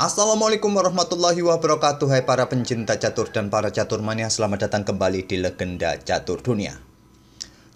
Assalamualaikum warahmatullahi wabarakatuh Hai para pencinta catur dan para catur mania Selamat datang kembali di Legenda Catur Dunia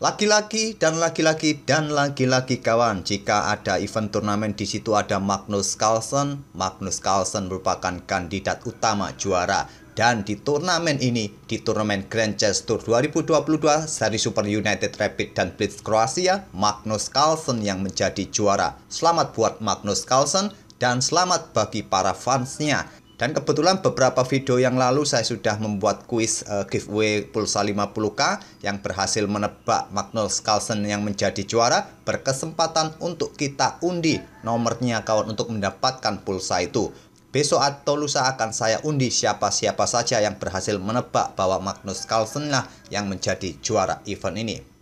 Laki-laki dan laki-laki dan laki-laki kawan Jika ada event turnamen di situ ada Magnus Carlsen Magnus Carlsen merupakan kandidat utama juara dan di turnamen ini, di turnamen Grand Chess Tour 2022 seri Super United Rapid dan Blitz Kroasia, Magnus Carlsen yang menjadi juara. Selamat buat Magnus Carlsen dan selamat bagi para fansnya. Dan kebetulan beberapa video yang lalu saya sudah membuat kuis uh, giveaway pulsa 50k yang berhasil menebak Magnus Carlsen yang menjadi juara berkesempatan untuk kita undi nomornya kawan untuk mendapatkan pulsa itu. Besok atau lusa akan saya undi siapa-siapa saja yang berhasil menebak bahwa Magnus Carlsen lah yang menjadi juara event ini.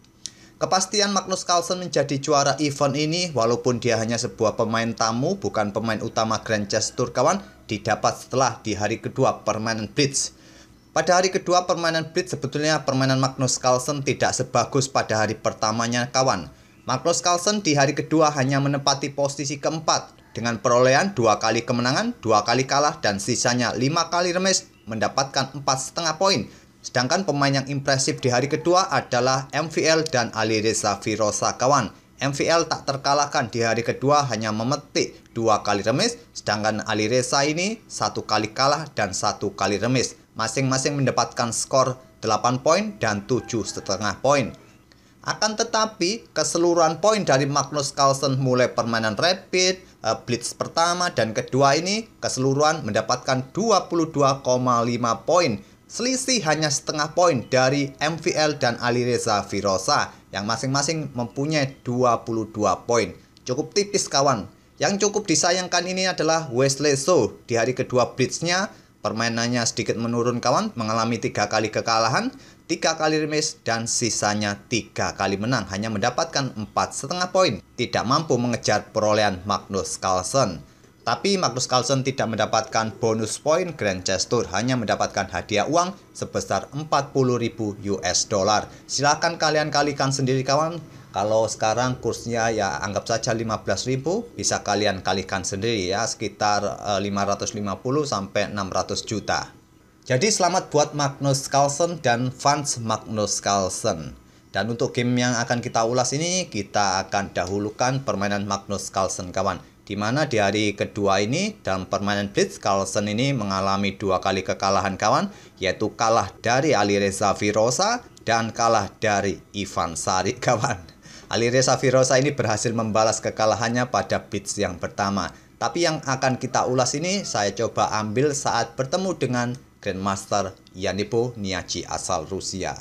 Kepastian Magnus Carlsen menjadi juara event ini, walaupun dia hanya sebuah pemain tamu, bukan pemain utama Grand Chess Tour kawan, didapat setelah di hari kedua permainan Blitz. Pada hari kedua permainan Blitz, sebetulnya permainan Magnus Carlsen tidak sebagus pada hari pertamanya kawan. Magnus Carlsen di hari kedua hanya menempati posisi keempat, dengan perolehan dua kali kemenangan, dua kali kalah, dan sisanya lima kali remis, mendapatkan empat setengah poin Sedangkan pemain yang impresif di hari kedua adalah MVL dan Ali Alireza kawan. MVL tak terkalahkan di hari kedua hanya memetik dua kali remis, sedangkan Ali Alireza ini satu kali kalah dan satu kali remis. Masing-masing mendapatkan skor 8 poin dan tujuh setengah poin. Akan tetapi, keseluruhan poin dari Magnus Carlsen mulai permainan rapid, eh, blitz pertama dan kedua ini keseluruhan mendapatkan 22,5 poin Selisih hanya setengah poin dari MVL dan Alireza Virosa yang masing-masing mempunyai 22 poin. Cukup tipis kawan. Yang cukup disayangkan ini adalah Wesley So di hari kedua bridge-nya permainannya sedikit menurun kawan mengalami tiga kali kekalahan tiga kali remis dan sisanya tiga kali menang hanya mendapatkan empat setengah poin tidak mampu mengejar perolehan Magnus Carlsen tapi Magnus Carlsen tidak mendapatkan bonus poin Grand Chess Tour, hanya mendapatkan hadiah uang sebesar 40.000 US dollar. Silakan kalian kalikan sendiri kawan. Kalau sekarang kursnya ya anggap saja 15.000, bisa kalian kalikan sendiri ya sekitar 550 eh, sampai 600 juta. Jadi selamat buat Magnus Carlsen dan fans Magnus Carlsen. Dan untuk game yang akan kita ulas ini, kita akan dahulukan permainan Magnus Carlsen kawan di mana di hari kedua ini dalam permainan Blitz, Carlson ini mengalami dua kali kekalahan kawan, yaitu kalah dari Alireza Virosa dan kalah dari Ivan Sari kawan. Alireza Virosa ini berhasil membalas kekalahannya pada Blitz yang pertama. Tapi yang akan kita ulas ini saya coba ambil saat bertemu dengan Grandmaster Yanipo Niachi asal Rusia.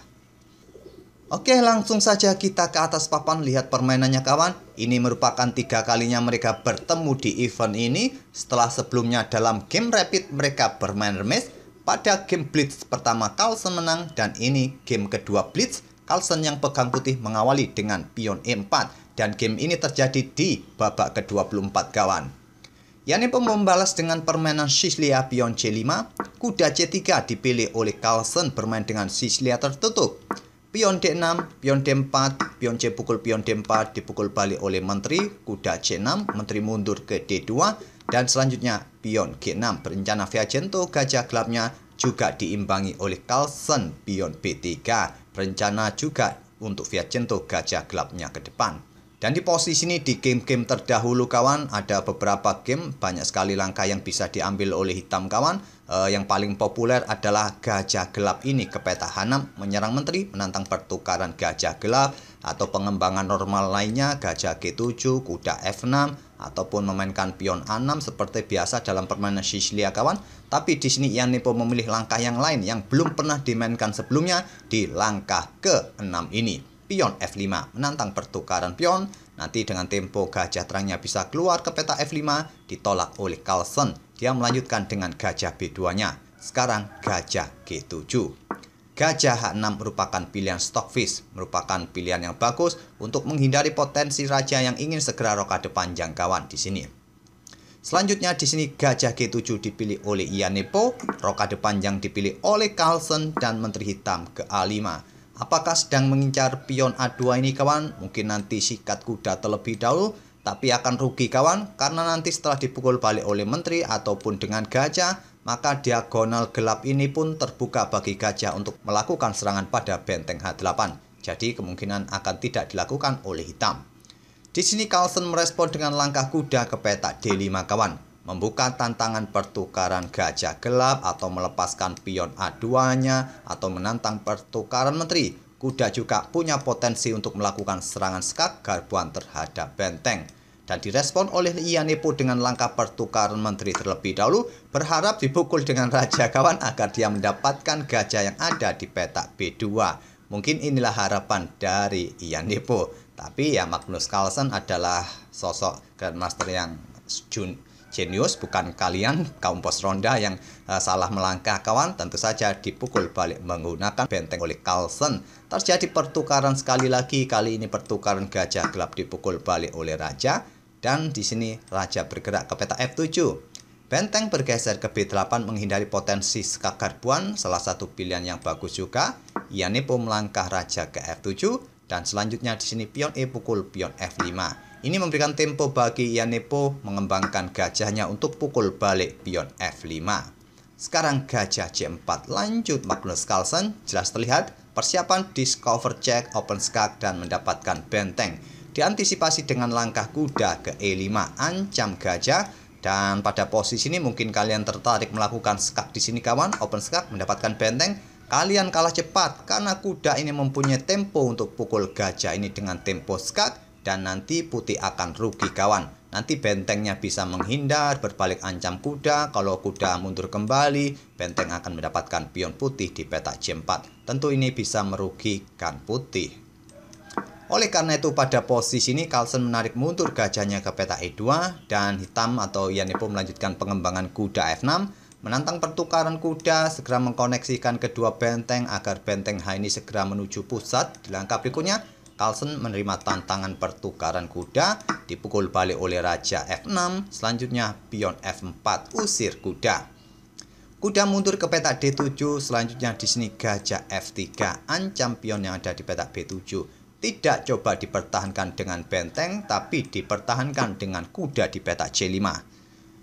Oke langsung saja kita ke atas papan lihat permainannya kawan ini merupakan tiga kalinya mereka bertemu di event ini setelah sebelumnya dalam game rapid mereka bermain remis. Pada game Blitz pertama Carlson menang dan ini game kedua Blitz Carlson yang pegang putih mengawali dengan pion E4 dan game ini terjadi di babak ke-24 kawan. pun membalas dengan permainan Sicilia pion C5, kuda C3 dipilih oleh Carlson bermain dengan Sicilia tertutup. Pion D6, pion D4, pion C pukul pion D4 dipukul balik oleh menteri, kuda C6, menteri mundur ke D2, dan selanjutnya pion G6 berencana Viagento gajah gelapnya juga diimbangi oleh Carlsen pion B3, berencana juga untuk via Viagento gajah gelapnya ke depan. Dan di posisi ini di game-game terdahulu kawan ada beberapa game banyak sekali langkah yang bisa diambil oleh hitam kawan Eh, yang paling populer adalah gajah gelap ini ke peta menyerang menteri menantang pertukaran gajah gelap atau pengembangan normal lainnya gajah G7, kuda F6 ataupun memainkan pion A6 seperti biasa dalam permainan Sicilia kawan tapi di sini Ian Nepo memilih langkah yang lain yang belum pernah dimainkan sebelumnya di langkah ke-6 ini pion F5 menantang pertukaran pion Nanti dengan tempo gajah terangnya bisa keluar ke peta F5 ditolak oleh Carlson. Dia melanjutkan dengan gajah B2-nya. Sekarang gajah G7. Gajah H6 merupakan pilihan stockfish, merupakan pilihan yang bagus untuk menghindari potensi raja yang ingin segera rokade panjang kawan di sini. Selanjutnya di sini gajah G7 dipilih oleh Nepo, rokade panjang dipilih oleh Carlson dan menteri hitam ke A5. Apakah sedang mengincar pion A2 ini kawan? Mungkin nanti sikat kuda terlebih dahulu tapi akan rugi kawan karena nanti setelah dipukul balik oleh menteri ataupun dengan gajah maka diagonal gelap ini pun terbuka bagi gajah untuk melakukan serangan pada benteng H8 jadi kemungkinan akan tidak dilakukan oleh hitam. Di sini Carlsen merespon dengan langkah kuda ke petak D5 kawan membuka tantangan pertukaran gajah gelap atau melepaskan pion aduannya atau menantang pertukaran menteri. Kuda juga punya potensi untuk melakukan serangan skak garbuan terhadap benteng dan direspon oleh Ianepo dengan langkah pertukaran menteri terlebih dahulu berharap dipukul dengan Raja Kawan agar dia mendapatkan gajah yang ada di petak B2. Mungkin inilah harapan dari Ianepo. Tapi ya Magnus Carlsen adalah sosok Grandmaster yang jun jenius bukan kalian kaum pos ronda yang uh, salah melangkah kawan tentu saja dipukul balik menggunakan benteng oleh Carlson terjadi pertukaran sekali lagi kali ini pertukaran gajah gelap dipukul balik oleh raja dan di sini raja bergerak ke peta F7 Benteng bergeser ke B8 menghindari potensi skakarbuan salah satu pilihan yang bagus juga. yakni pemelangkah melangkah raja ke F7 dan selanjutnya di sini pion E pukul pion F5. Ini memberikan tempo bagi Yanepo mengembangkan gajahnya untuk pukul balik pion F5. Sekarang gajah C4 lanjut Magnus Carlsen jelas terlihat persiapan discover check open skak dan mendapatkan benteng diantisipasi dengan langkah kuda ke E5 ancam gajah dan pada posisi ini mungkin kalian tertarik melakukan skak di sini kawan open skak mendapatkan benteng kalian kalah cepat karena kuda ini mempunyai tempo untuk pukul gajah ini dengan tempo skak dan nanti putih akan rugi kawan. Nanti bentengnya bisa menghindar, berbalik ancam kuda. Kalau kuda mundur kembali, benteng akan mendapatkan pion putih di petak c 4 Tentu ini bisa merugikan putih. Oleh karena itu pada posisi ini Carlsen menarik mundur gajahnya ke petak E2 dan hitam atau Yanipo melanjutkan pengembangan kuda F6 menantang pertukaran kuda segera mengkoneksikan kedua benteng agar benteng H ini segera menuju pusat di langkah berikutnya Carlsen menerima tantangan pertukaran kuda, dipukul balik oleh Raja F6, selanjutnya pion F4 usir kuda. Kuda mundur ke petak D7, selanjutnya di sini gajah F3 ancam pion yang ada di petak B7. Tidak coba dipertahankan dengan benteng, tapi dipertahankan dengan kuda di petak C5.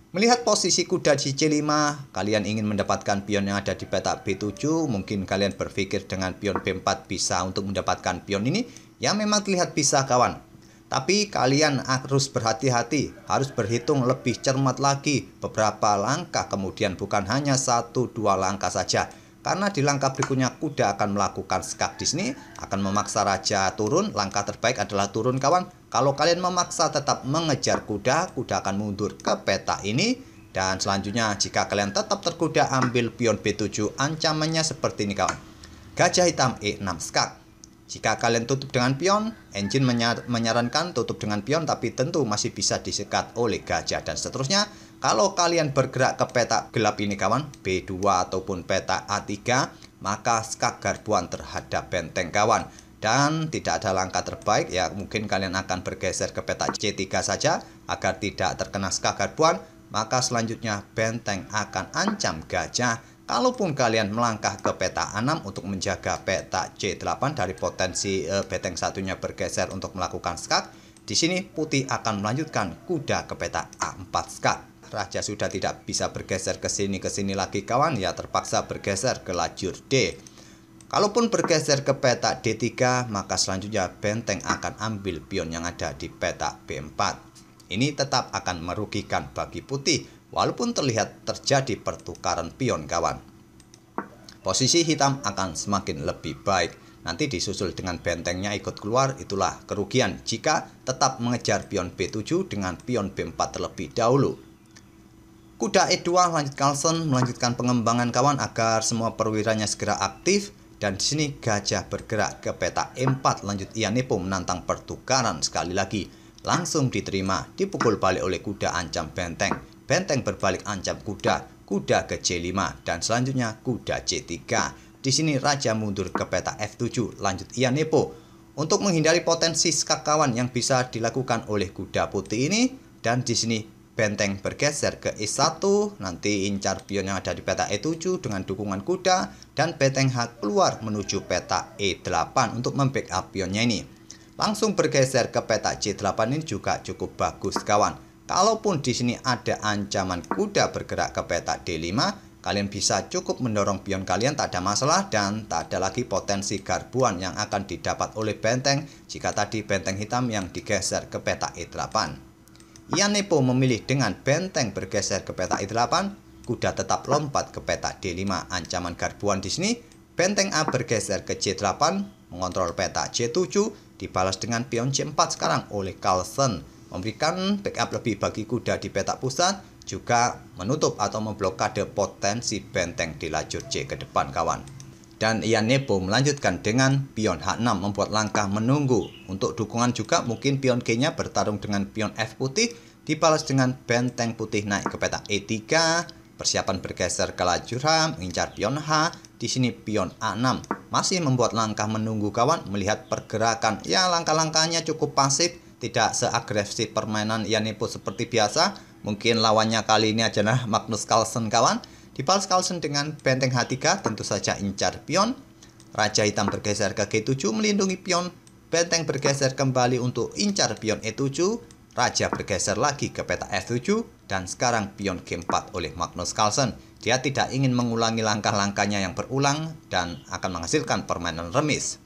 Melihat posisi kuda di C5, kalian ingin mendapatkan pion yang ada di petak B7, mungkin kalian berpikir dengan pion B4 bisa untuk mendapatkan pion ini, yang memang terlihat bisa kawan. Tapi kalian harus berhati-hati, harus berhitung lebih cermat lagi beberapa langkah kemudian bukan hanya satu dua langkah saja. Karena di langkah berikutnya kuda akan melakukan skak di sini, akan memaksa raja turun, langkah terbaik adalah turun kawan, kalau kalian memaksa tetap mengejar kuda, kuda akan mundur ke peta ini. Dan selanjutnya, jika kalian tetap terkuda, ambil pion B7. Ancamannya seperti ini, kawan. Gajah hitam E6 skak. Jika kalian tutup dengan pion, engine menyarankan tutup dengan pion, tapi tentu masih bisa disekat oleh gajah dan seterusnya. Kalau kalian bergerak ke peta gelap ini, kawan, B2 ataupun peta A3, maka skak garbuan terhadap benteng, kawan dan tidak ada langkah terbaik ya mungkin kalian akan bergeser ke peta C3 saja agar tidak terkena skagaduan maka selanjutnya benteng akan ancam gajah kalaupun kalian melangkah ke peta A6 untuk menjaga peta C8 dari potensi eh, benteng satunya bergeser untuk melakukan skak di sini putih akan melanjutkan kuda ke peta A4 skak Raja sudah tidak bisa bergeser ke sini ke sini lagi kawan ya terpaksa bergeser ke lajur D Kalaupun bergeser ke petak D3, maka selanjutnya benteng akan ambil pion yang ada di petak B4. Ini tetap akan merugikan bagi putih, walaupun terlihat terjadi pertukaran pion kawan. Posisi hitam akan semakin lebih baik. Nanti disusul dengan bentengnya ikut keluar, itulah kerugian jika tetap mengejar pion B7 dengan pion B4 terlebih dahulu. Kuda E2 lanjut Carlson melanjutkan pengembangan kawan agar semua perwiranya segera aktif dan di sini gajah bergerak ke peta E4 lanjut Ianepo menantang pertukaran sekali lagi. Langsung diterima, dipukul balik oleh kuda ancam benteng. Benteng berbalik ancam kuda, kuda ke C5, dan selanjutnya kuda C3. Di sini raja mundur ke peta F7 lanjut Ianepo. Untuk menghindari potensi skakawan yang bisa dilakukan oleh kuda putih ini, dan di sini benteng bergeser ke E1, nanti incar pion yang ada di peta E7 dengan dukungan kuda, dan benteng H keluar menuju peta E8 untuk membackup pionnya ini. Langsung bergeser ke peta C8 ini juga cukup bagus kawan. Kalaupun di sini ada ancaman kuda bergerak ke peta D5, kalian bisa cukup mendorong pion kalian tak ada masalah dan tak ada lagi potensi garbuan yang akan didapat oleh benteng jika tadi benteng hitam yang digeser ke peta E8. Yanepo memilih dengan benteng bergeser ke peta E8, kuda tetap lompat ke peta D5 ancaman garbuan di sini, benteng A bergeser ke c 8 mengontrol peta C7, dibalas dengan pion C4 sekarang oleh Carlsen, memberikan backup lebih bagi kuda di peta pusat, juga menutup atau memblokade potensi benteng di lajur C ke depan kawan dan Ian Nebo melanjutkan dengan pion H6 membuat langkah menunggu. Untuk dukungan juga mungkin pion G-nya bertarung dengan pion F putih dibalas dengan benteng putih naik ke peta E3. Persiapan bergeser ke lajur H mengincar pion H. Di sini pion A6 masih membuat langkah menunggu kawan melihat pergerakan. Ya langkah-langkahnya cukup pasif, tidak seagresif permainan Ian Nebo seperti biasa. Mungkin lawannya kali ini aja nah Magnus Carlsen kawan di pals Carlsen dengan benteng H3 tentu saja incar pion. Raja hitam bergeser ke G7 melindungi pion. Benteng bergeser kembali untuk incar pion E7. Raja bergeser lagi ke peta F7 dan sekarang pion G4 oleh Magnus Carlsen. Dia tidak ingin mengulangi langkah-langkahnya yang berulang dan akan menghasilkan permainan remis.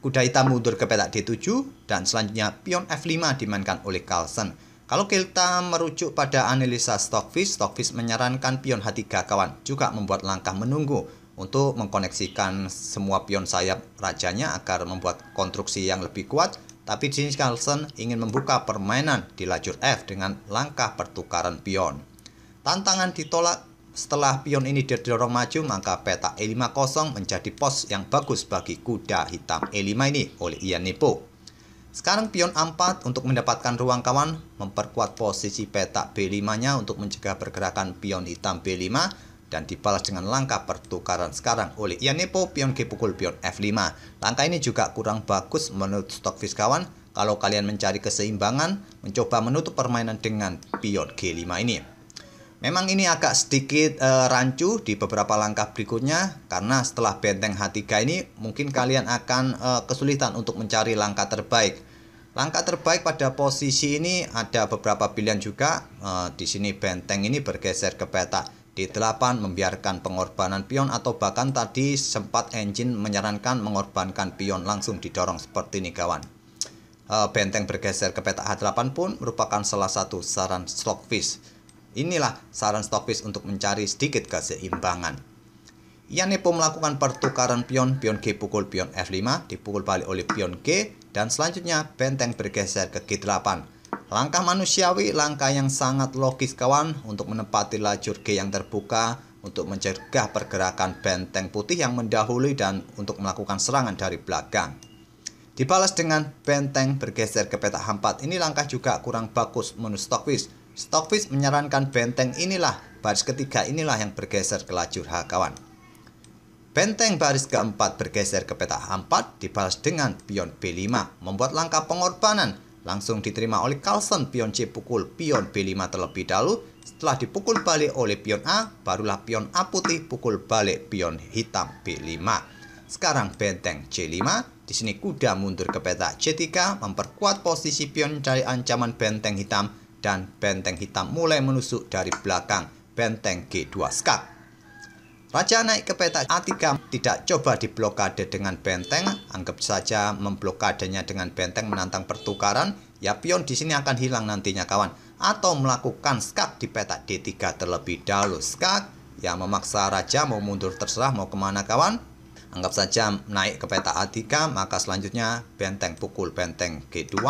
Kuda hitam mundur ke peta D7 dan selanjutnya pion F5 dimainkan oleh Carlsen. Kalau kita merujuk pada analisa Stockfish, Stockfish menyarankan pion H3 kawan juga membuat langkah menunggu untuk mengkoneksikan semua pion sayap rajanya agar membuat konstruksi yang lebih kuat. Tapi James Carlson ingin membuka permainan di lajur F dengan langkah pertukaran pion. Tantangan ditolak setelah pion ini didorong maju maka peta E50 menjadi pos yang bagus bagi kuda hitam E5 ini oleh Ian Nepo. Sekarang pion A4 untuk mendapatkan ruang kawan, memperkuat posisi petak B5-nya untuk mencegah pergerakan pion hitam B5 dan dibalas dengan langkah pertukaran sekarang oleh Ianepo pion G pukul pion F5. Langkah ini juga kurang bagus menurut Stockfish kawan kalau kalian mencari keseimbangan, mencoba menutup permainan dengan pion G5 ini. Memang ini agak sedikit e, rancu di beberapa langkah berikutnya karena setelah benteng H3 ini mungkin kalian akan e, kesulitan untuk mencari langkah terbaik Langkah terbaik pada posisi ini ada beberapa pilihan juga. Eh, di sini benteng ini bergeser ke peta. Di 8 membiarkan pengorbanan pion atau bahkan tadi sempat engine menyarankan mengorbankan pion langsung didorong seperti ini kawan. Eh, benteng bergeser ke peta H8 pun merupakan salah satu saran stockfish. Inilah saran stockfish untuk mencari sedikit keseimbangan. Yanepo melakukan pertukaran pion, pion G pukul pion F5, dipukul balik oleh pion G, dan selanjutnya benteng bergeser ke G8. Langkah manusiawi, langkah yang sangat logis kawan untuk menempati lajur G yang terbuka untuk mencegah pergerakan benteng putih yang mendahului dan untuk melakukan serangan dari belakang. Dibalas dengan benteng bergeser ke petak hampat. Ini langkah juga kurang bagus menurut Stockfish. Stockfish menyarankan benteng inilah, baris ketiga inilah yang bergeser ke lajur H kawan. Benteng baris keempat bergeser ke petak h 4 dibalas dengan pion B5, membuat langkah pengorbanan langsung diterima oleh Carlson pion C pukul pion B5 terlebih dahulu, setelah dipukul balik oleh pion A, barulah pion A putih pukul balik pion hitam B5. Sekarang benteng C5, di sini kuda mundur ke petak C3 memperkuat posisi pion dari ancaman benteng hitam dan benteng hitam mulai menusuk dari belakang benteng G2 skak. Raja naik ke peta A3 tidak coba diblokade dengan benteng, anggap saja memblokadenya dengan benteng menantang pertukaran, ya pion di sini akan hilang nantinya kawan. Atau melakukan skak di peta D3 terlebih dahulu. Skak yang memaksa raja mau mundur terserah mau kemana kawan. Anggap saja naik ke peta A3, maka selanjutnya benteng pukul benteng G2,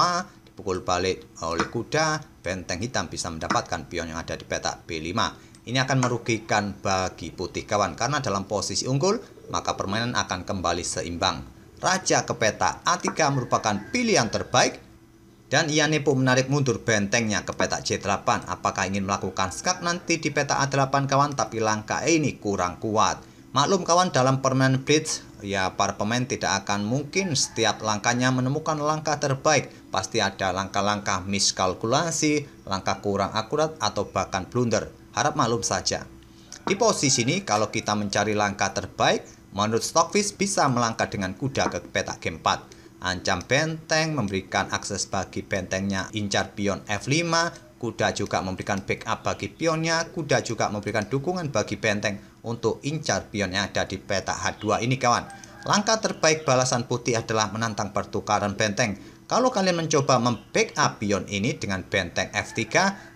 dipukul balik oleh kuda, benteng hitam bisa mendapatkan pion yang ada di peta B5. Ini akan merugikan bagi putih kawan karena dalam posisi unggul maka permainan akan kembali seimbang. Raja ke peta A3 merupakan pilihan terbaik dan Ianepo menarik mundur bentengnya ke peta C8. Apakah ingin melakukan skak nanti di peta A8 kawan tapi langkah ini kurang kuat. Maklum kawan dalam permainan bridge ya para pemain tidak akan mungkin setiap langkahnya menemukan langkah terbaik. Pasti ada langkah-langkah miskalkulasi, langkah kurang akurat atau bahkan blunder harap maklum saja. Di posisi ini, kalau kita mencari langkah terbaik, menurut Stockfish bisa melangkah dengan kuda ke peta game 4. Ancam benteng, memberikan akses bagi bentengnya incar pion F5, kuda juga memberikan backup bagi pionnya, kuda juga memberikan dukungan bagi benteng untuk incar pion yang ada di peta H2 ini kawan. Langkah terbaik balasan putih adalah menantang pertukaran benteng kalau kalian mencoba membackup pion ini dengan benteng F3,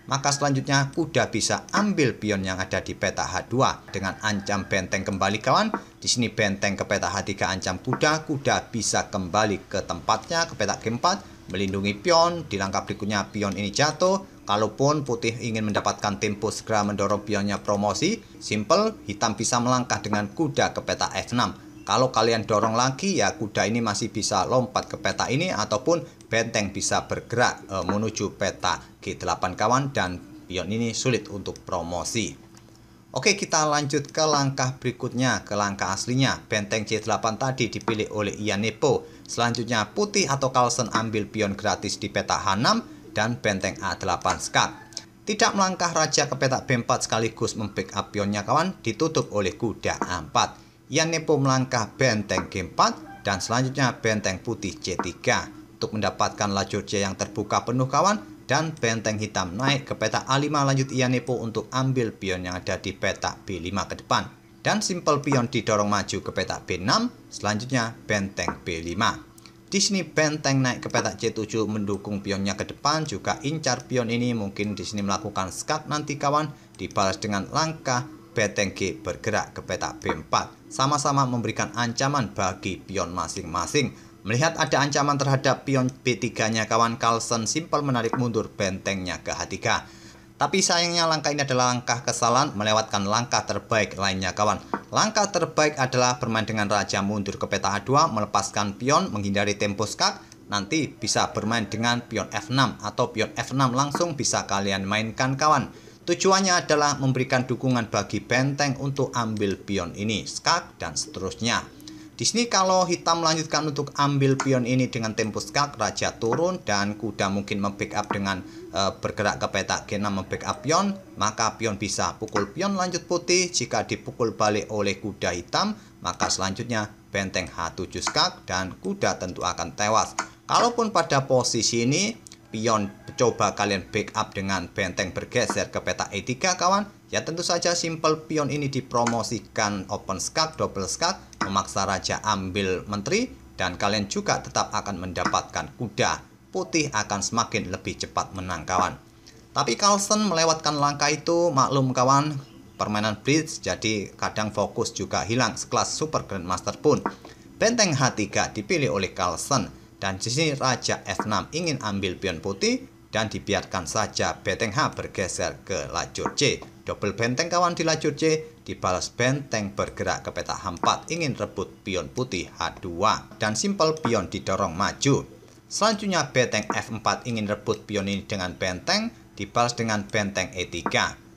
maka selanjutnya kuda bisa ambil pion yang ada di peta H2 dengan ancam benteng kembali kawan. Di sini benteng ke peta H3 ancam kuda, kuda bisa kembali ke tempatnya ke peta G4, melindungi pion, di langkah berikutnya pion ini jatuh, Kalaupun putih ingin mendapatkan tempo segera mendorong pionnya promosi, simple, hitam bisa melangkah dengan kuda ke peta F6. Kalau kalian dorong lagi ya kuda ini masih bisa lompat ke peta ini ataupun benteng bisa bergerak e, menuju peta G8 kawan dan pion ini sulit untuk promosi. Oke kita lanjut ke langkah berikutnya ke langkah aslinya benteng C8 tadi dipilih oleh Ian Nepo selanjutnya putih atau Carlsen ambil pion gratis di peta H6 dan benteng A8 skat tidak melangkah raja ke peta B4 sekaligus membackup pionnya kawan ditutup oleh kuda A4 yang Nepo melangkah benteng G4 dan selanjutnya benteng putih C3 untuk mendapatkan lajur C yang terbuka penuh kawan dan benteng hitam naik ke peta A5 lanjut Nepo untuk ambil pion yang ada di peta B5 ke depan dan simple pion didorong maju ke peta B6 selanjutnya benteng B5 di sini benteng naik ke peta C7 mendukung pionnya ke depan juga incar pion ini mungkin di sini melakukan skat nanti kawan dibalas dengan langkah beteng G bergerak ke petak B4 sama-sama memberikan ancaman bagi pion masing-masing. Melihat ada ancaman terhadap pion B3-nya kawan Carlsen simpel menarik mundur bentengnya ke H3. Tapi sayangnya langkah ini adalah langkah kesalahan melewatkan langkah terbaik lainnya kawan. Langkah terbaik adalah bermain dengan raja mundur ke peta A2 melepaskan pion menghindari tempo skak. nanti bisa bermain dengan pion F6 atau pion F6 langsung bisa kalian mainkan kawan. Tujuannya adalah memberikan dukungan bagi benteng untuk ambil pion ini, skak, dan seterusnya. Di sini kalau hitam melanjutkan untuk ambil pion ini dengan tempo skak, raja turun, dan kuda mungkin membackup dengan e, bergerak ke petak G6 membackup pion, maka pion bisa pukul pion lanjut putih. Jika dipukul balik oleh kuda hitam, maka selanjutnya benteng H7 skak dan kuda tentu akan tewas. Kalaupun pada posisi ini pion coba kalian backup dengan benteng bergeser ke peta E3 kawan ya tentu saja simple pion ini dipromosikan open skak double skak memaksa raja ambil menteri dan kalian juga tetap akan mendapatkan kuda putih akan semakin lebih cepat menang kawan tapi Carlsen melewatkan langkah itu maklum kawan permainan bridge jadi kadang fokus juga hilang sekelas super grandmaster pun benteng H3 dipilih oleh Carlsen dan di sini raja F6 ingin ambil pion putih dan dibiarkan saja benteng H bergeser ke lajur C. Double benteng kawan di lajur C dibalas benteng bergerak ke peta H4 ingin rebut pion putih H2 dan simpel pion didorong maju. Selanjutnya benteng F4 ingin rebut pion ini dengan benteng dibalas dengan benteng E3.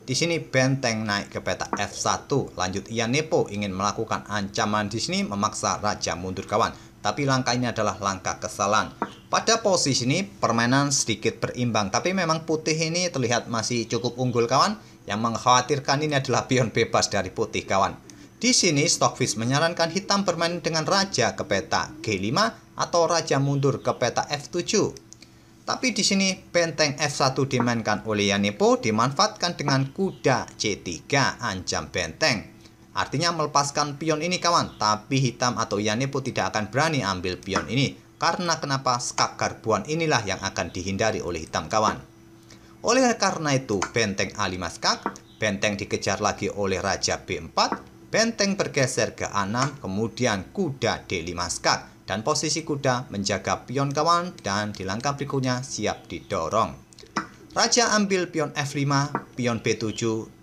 Di sini benteng naik ke peta F1. Lanjut nepo ingin melakukan ancaman di sini memaksa raja mundur kawan tapi langkah ini adalah langkah kesalahan. Pada posisi ini permainan sedikit berimbang, tapi memang putih ini terlihat masih cukup unggul kawan. Yang mengkhawatirkan ini adalah pion bebas dari putih kawan. Di sini Stockfish menyarankan hitam bermain dengan raja ke peta G5 atau raja mundur ke peta F7. Tapi di sini benteng F1 dimainkan oleh Yanipo dimanfaatkan dengan kuda C3 ancam benteng. Artinya melepaskan pion ini kawan, tapi hitam atau Yanepo tidak akan berani ambil pion ini. Karena kenapa skak garbuan inilah yang akan dihindari oleh hitam kawan. Oleh karena itu, benteng A5 skak, benteng dikejar lagi oleh Raja B4, benteng bergeser ke A6, kemudian kuda D5 skak. Dan posisi kuda menjaga pion kawan dan di langkah berikutnya siap didorong. Raja ambil pion F5, pion B7,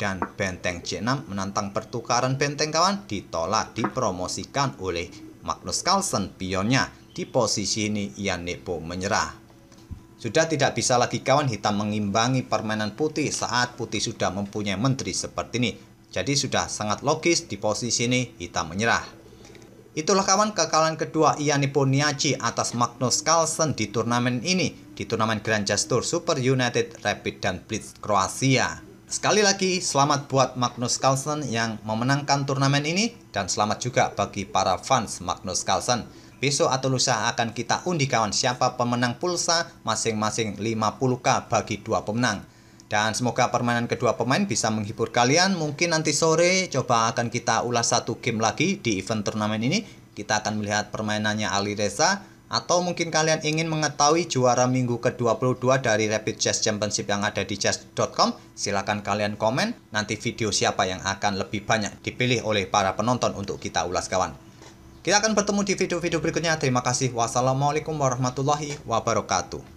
dan benteng C6 menantang pertukaran benteng kawan ditolak dipromosikan oleh Magnus Carlsen pionnya. Di posisi ini Ian Nepo menyerah. Sudah tidak bisa lagi kawan hitam mengimbangi permainan putih saat putih sudah mempunyai menteri seperti ini. Jadi sudah sangat logis di posisi ini hitam menyerah. Itulah kawan kekalahan kedua Ian Niaci atas Magnus Carlsen di turnamen ini di turnamen Grand Chess Tour Super United Rapid dan Blitz Kroasia. Sekali lagi, selamat buat Magnus Carlsen yang memenangkan turnamen ini dan selamat juga bagi para fans Magnus Carlsen. Besok atau lusa akan kita undi kawan siapa pemenang pulsa masing-masing 50k bagi dua pemenang. Dan semoga permainan kedua pemain bisa menghibur kalian. Mungkin nanti sore coba akan kita ulas satu game lagi di event turnamen ini. Kita akan melihat permainannya Ali Reza atau mungkin kalian ingin mengetahui juara minggu ke-22 dari Rapid Chess Championship yang ada di chess.com, silakan kalian komen. Nanti video siapa yang akan lebih banyak dipilih oleh para penonton untuk kita ulas kawan. Kita akan bertemu di video-video berikutnya. Terima kasih. Wassalamualaikum warahmatullahi wabarakatuh.